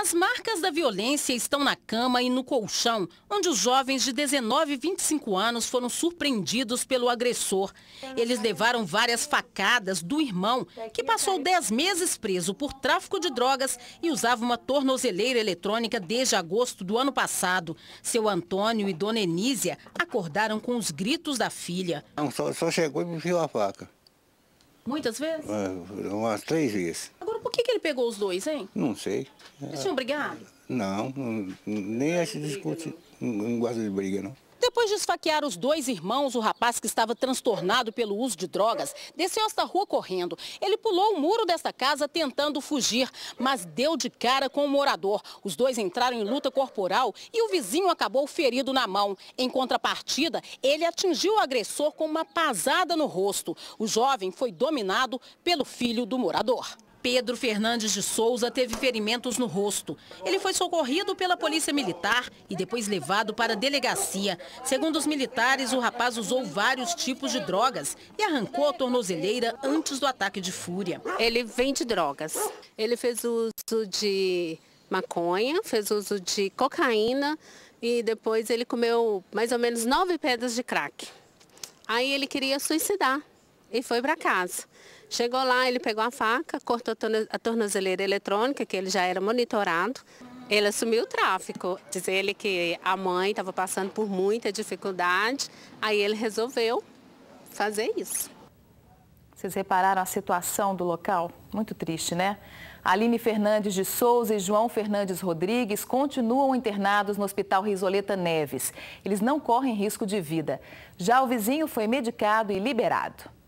As marcas da violência estão na cama e no colchão, onde os jovens de 19 e 25 anos foram surpreendidos pelo agressor. Eles levaram várias facadas do irmão, que passou 10 meses preso por tráfico de drogas e usava uma tornozeleira eletrônica desde agosto do ano passado. Seu Antônio e Dona Enísia acordaram com os gritos da filha. Não, só, só chegou e viu a faca. Muitas vezes? É, umas três vezes por que, que ele pegou os dois, hein? Não sei. Eles tinham brigado? Não, não nem esse que Não, não gosto de briga, não. Depois de esfaquear os dois irmãos, o rapaz que estava transtornado pelo uso de drogas desceu esta rua correndo. Ele pulou o muro desta casa tentando fugir, mas deu de cara com o morador. Os dois entraram em luta corporal e o vizinho acabou ferido na mão. Em contrapartida, ele atingiu o agressor com uma pasada no rosto. O jovem foi dominado pelo filho do morador. Pedro Fernandes de Souza teve ferimentos no rosto. Ele foi socorrido pela polícia militar e depois levado para a delegacia. Segundo os militares, o rapaz usou vários tipos de drogas e arrancou a tornozeleira antes do ataque de fúria. Ele vende drogas. Ele fez uso de maconha, fez uso de cocaína e depois ele comeu mais ou menos nove pedras de crack. Aí ele queria suicidar e foi para casa. Chegou lá, ele pegou a faca, cortou a tornozeleira eletrônica, que ele já era monitorado. Ele assumiu o tráfico. Diz ele que a mãe estava passando por muita dificuldade, aí ele resolveu fazer isso. Vocês repararam a situação do local? Muito triste, né? Aline Fernandes de Souza e João Fernandes Rodrigues continuam internados no Hospital Risoleta Neves. Eles não correm risco de vida. Já o vizinho foi medicado e liberado.